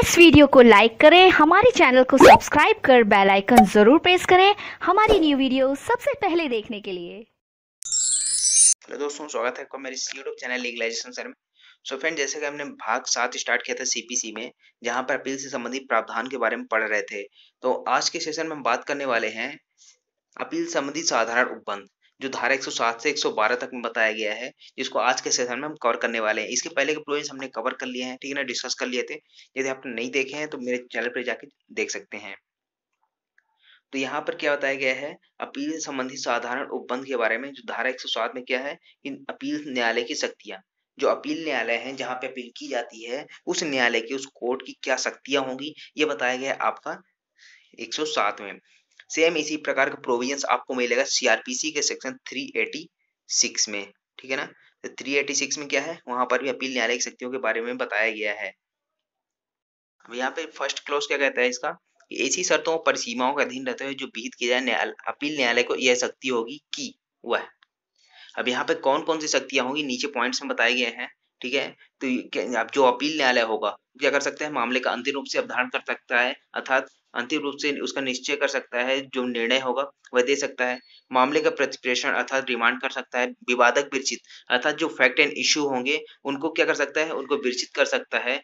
इस वीडियो को लाइक करें हमारे चैनल को सब्सक्राइब कर बेल आइकन जरूर प्रेस करें हमारी न्यू वीडियो सबसे पहले देखने के लिए हेलो दोस्तों स्वागत है आपका मेरे YouTube चैनल लीगलाइजेशन सर में सो फ्रेंड जैसे कि हमने भाग सात स्टार्ट किया था सीपीसी में जहां पर अपील से संबंधित प्रावधान के बारे में पढ़ रहे थे तो आज के सेशन में हम बात करने वाले हैं अपील संबंधित साधारण उपबंध जो धारा 107 से 112 तक में बताया गया है जिसको आज के सेशन में हम कवर करने वाले हैं इसके पहले के प्रोविजन हमने कवर कर लिए हैं ठीक है ना डिस्कस कर लिए थे यदि आपने नहीं देखे हैं तो मेरे चैनल पर जाके देख सकते हैं तो यहाँ पर क्या बताया गया है अपील संबंधी साधारण उपबंध के बारे में जो धारा एक में क्या है कि अपील न्यायालय की शक्तियां जो अपील न्यायालय है जहाँ पे अपील की जाती है उस न्यायालय की उस कोर्ट की क्या शक्तियां होंगी ये बताया गया है आपका 107 में सेम इसी प्रकार का प्रोविजन आपको मिलेगा सीआरपीसी के सेक्शन 386 में ठीक है ना तो 386 में क्या है वहां पर भी अपील न्यायालय की शक्तियों के बारे में बताया गया है अब यहाँ पे फर्स्ट क्लोज क्या कहता है इसका ऐसी शर्तों पर सीमाओं का अधीन रहते हुए जो विहित किया जाए अपील न्यायालय को यह शक्ति होगी कि वह अब यहाँ पे कौन कौन सी शक्तियां होंगी नीचे पॉइंट्स में बताए गए हैं ठीक है तो आप जो अपील न्यायालय होगा क्या कर सकते हैं मामले का अंतिम रूप से अवधारण कर सकता है अर्थात अंतिम रूप से उसका निश्चय कर सकता है जो निर्णय होगा वह दे सकता है मामले का प्रतिप्रेषण अर्थात रिमांड कर सकता है विवादक विरचित अर्थात जो फैक्ट एंड इश्यू होंगे उनको क्या कर सकता है उनको विरचित कर सकता है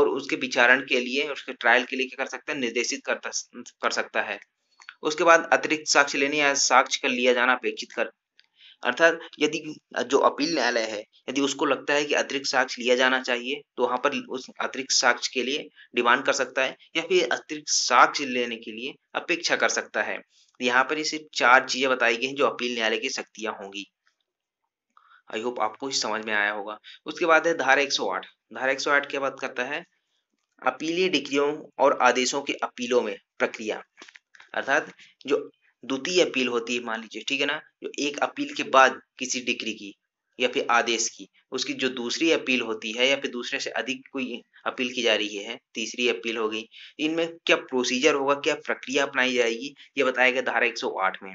और उसके विचारण के लिए उसके ट्रायल के लिए क्या कर सकता है निर्देशित कर, कर सकता है उसके बाद अतिरिक्त साक्ष्य लेने या साक्ष्य का लिया जाना अपेक्षित कर अर्थात यदि जो अपील न्यायालय है यदि उसको लगता है कि अतिरिक्त साक्ष लिया जाना चाहिए तो वहां पर उस अतिरिक्त साक्ष के लिए डिमांड कर सकता है या फिर अतिरिक्त साक्ष लेने के लिए अपेक्षा कर सकता है यहाँ पर ये सिर्फ चार चीजें बताई गई हैं जो अपील न्यायालय की शक्तियां होंगी आई होप आपको इस समझ में आया होगा उसके बाद है धारा एक धारा 108 क्या बात करता है अपीलीय डिग्रियों और आदेशों के अपीलों में प्रक्रिया अर्थात जो द्वितीय अपील होती है मान लीजिए ठीक है ना जो एक अपील के बाद किसी डिग्री की या फिर आदेश की उसकी जो दूसरी अपील होती है या फिर दूसरे से अधिक कोई अपील की जा रही है तीसरी अपील हो गई इनमें क्या प्रोसीजर होगा क्या प्रक्रिया अपनाई जाएगी ये बताया गया धारा 108 में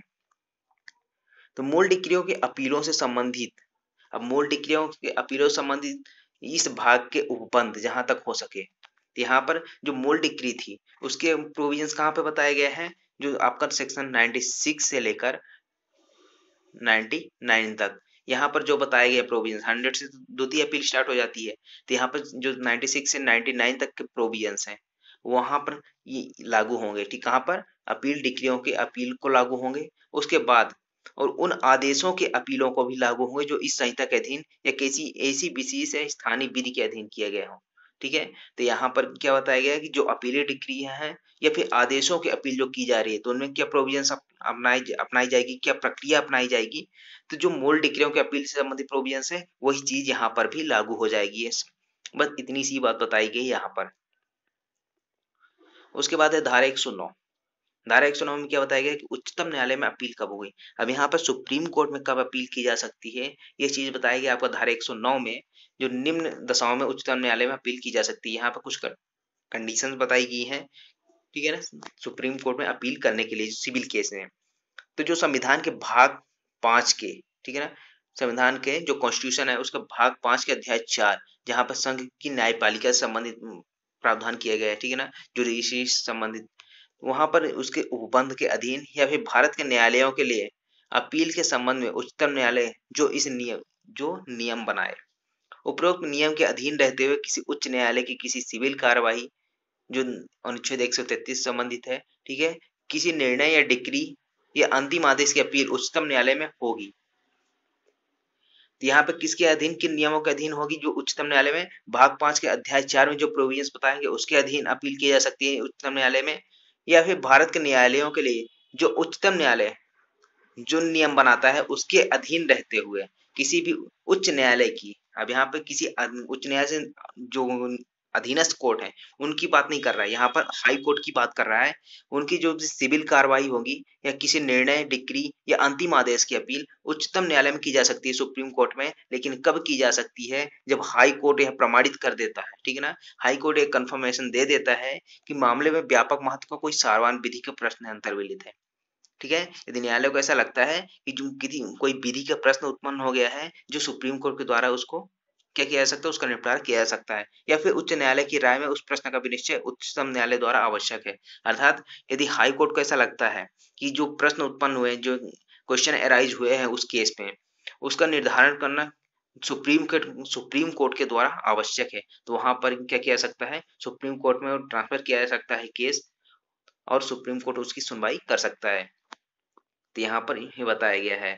तो मूल डिक्रियों के अपीलों से संबंधित अब मूल डिग्रियों के अपीलों संबंधित इस भाग के उपबंध जहां तक हो सके यहाँ पर जो मूल डिक्री थी उसके प्रोविजंस कहाँ पे बताया गया है जो आपका सेक्शन नाइनटी सिक्स से लेकर नाइनटी नाइन तक यहाँ पर जो बताया गया प्रोविजन हंड्रेड से द्वितीय अपील स्टार्ट हो जाती है तो यहाँ पर जो नाइनटी सिक्स से नाइनटी नाइन तक के प्रोविजन है वहां पर ये लागू होंगे ठीक कहाँ पर अपील डिक्रियों के अपील को लागू होंगे उसके बाद और उन आदेशों के अपीलों को भी लागू होंगे जो इस संहिता के अधीन या किसी ऐसी विशेष स्थानीय विधि के अधीन किए गए हों ठीक है तो यहाँ पर क्या बताया गया कि जो अपीलीय डिग्री है या फिर आदेशों की अपील जो की जा रही है तो उनमें क्या प्रोविजन अपनाई अपनाई जाएगी क्या प्रक्रिया अपनाई जाएगी तो जो मूल डिग्रियों की अपील से संबंधित प्रोविजन है वही चीज यहाँ पर भी लागू हो जाएगी बस इतनी सी बात बताई गई यहाँ पर उसके बाद है धारा एक सौ नौ धारा एक में क्या बताया गया कि उच्चतम न्यायालय में अपील कब होगी अब यहाँ पर सुप्रीम कोर्ट में कब अपील की जा सकती है ये चीज बताई गई आपको धारा एक में जो निम्न दशाओं में उच्चतम न्यायालय में अपील की जा सकती है यहाँ पर कुछ कंडीशन बताई गई है ठीक है ना सुप्रीम कोर्ट में अपील करने के लिए सिविल केस में तो जो संविधान के भाग पांच के ठीक है ना संविधान के जो कॉन्स्टिट्यूशन है उसका भाग पांच के अध्याय चार जहाँ पर संघ की न्यायपालिका से संबंधित प्रावधान किया गया है ठीक है ना जो संबंधित वहां पर उसके उपबंध के अधीन या फिर भारत के न्यायालयों के लिए अपील के संबंध में उच्चतम न्यायालय जो इस नियम जो नियम बनाए उपरोक्त नियम के अधीन रहते हुए किसी उच्च न्यायालय की किसी सिविल कार्यवाही जो अनुच्छेद एक संबंधित है ठीक है किसी निर्णय या डिक्री या अंतिम आदेश की अपील उच्चतम न्यायालय में होगी तो यहाँ पे किसके अधीन किन नियमों के अधीन होगी जो उच्चतम न्यायालय में भाग पांच के अध्याय चार में जो प्रोविजन बताएंगे उसके अधीन अपील की जा सकती है उच्चतम न्यायालय में या फिर भारत के न्यायालयों के लिए जो उच्चतम न्यायालय जो नियम बनाता है उसके अधीन रहते हुए किसी भी उच्च न्यायालय की अब यहाँ पे किसी उच्च न्यायालय से जो अधीनस्थ कोर्ट है उनकी बात नहीं कर रहा है यहाँ पर हाई कोर्ट की बात कर रहा है उनकी जो सिविल कार्रवाई होगी या किसी निर्णय डिक्री या अंतिम आदेश की अपील उच्चतम न्यायालय में की जा सकती है सुप्रीम कोर्ट में लेकिन कब की जा सकती है जब हाई कोर्ट यह प्रमाणित कर देता है ठीक है ना हाई कोर्ट एक कंफर्मेशन दे देता है कि मामले में व्यापक महत्व का कोई सार्वान विधि के प्रश्न अंतर्विलित है ठीक है यदि न्यायालय को ऐसा लगता है कि किसी कोई विधि का प्रश्न उत्पन्न हो गया है जो सुप्रीम कोर्ट के द्वारा उसको क्या किया जा सकता है उसका निपटारा किया जा सकता है या फिर उच्च न्यायालय की राय में उस प्रश्न का विनिश्चय उच्चतम न्यायालय द्वारा आवश्यक है अर्थात यदि हाई कोर्ट को ऐसा लगता है कि जो प्रश्न उत्पन्न हुए जो क्वेश्चन एराइज हुए हैं उस केस में उसका निर्धारण करना सुप्रीम कोर्ट सुप्रीम कोर्ट के द्वारा आवश्यक है तो वहां पर क्या किया जा सकता है सुप्रीम कोर्ट में ट्रांसफर किया जा सकता है केस और सुप्रीम कोर्ट उसकी सुनवाई कर सकता है तो यहाँ पर ही बताया गया है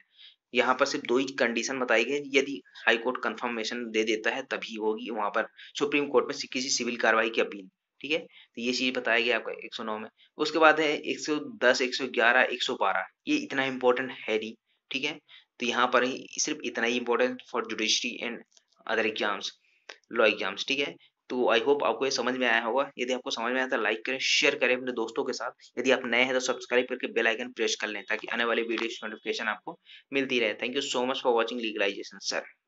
यहाँ पर सिर्फ दो ही कंडीशन बताई गई यदि हाई कोर्ट कंफर्मेशन दे देता है तभी होगी वहां पर सुप्रीम कोर्ट में किसी सिविल कार्रवाई की अपील ठीक है तो ये चीज बताया गया आपका 109 में उसके बाद है 110 111 112 ये इतना इम्पोर्टेंट है नहीं ठीक है तो यहाँ पर ही सिर्फ इतना ही important for judiciary and other exams law exams ठीक है तो आई होप आपको ये समझ में आया होगा यदि आपको समझ में आया तो लाइक करें शेयर करें अपने दोस्तों के साथ यदि आप नए हैं तो सब्सक्राइब करके बेल आइकन प्रेस कर लें ताकि आने वाली वीडियो की नोटिफिकेशन आपको मिलती रहे thank you so much for watching legalisation sir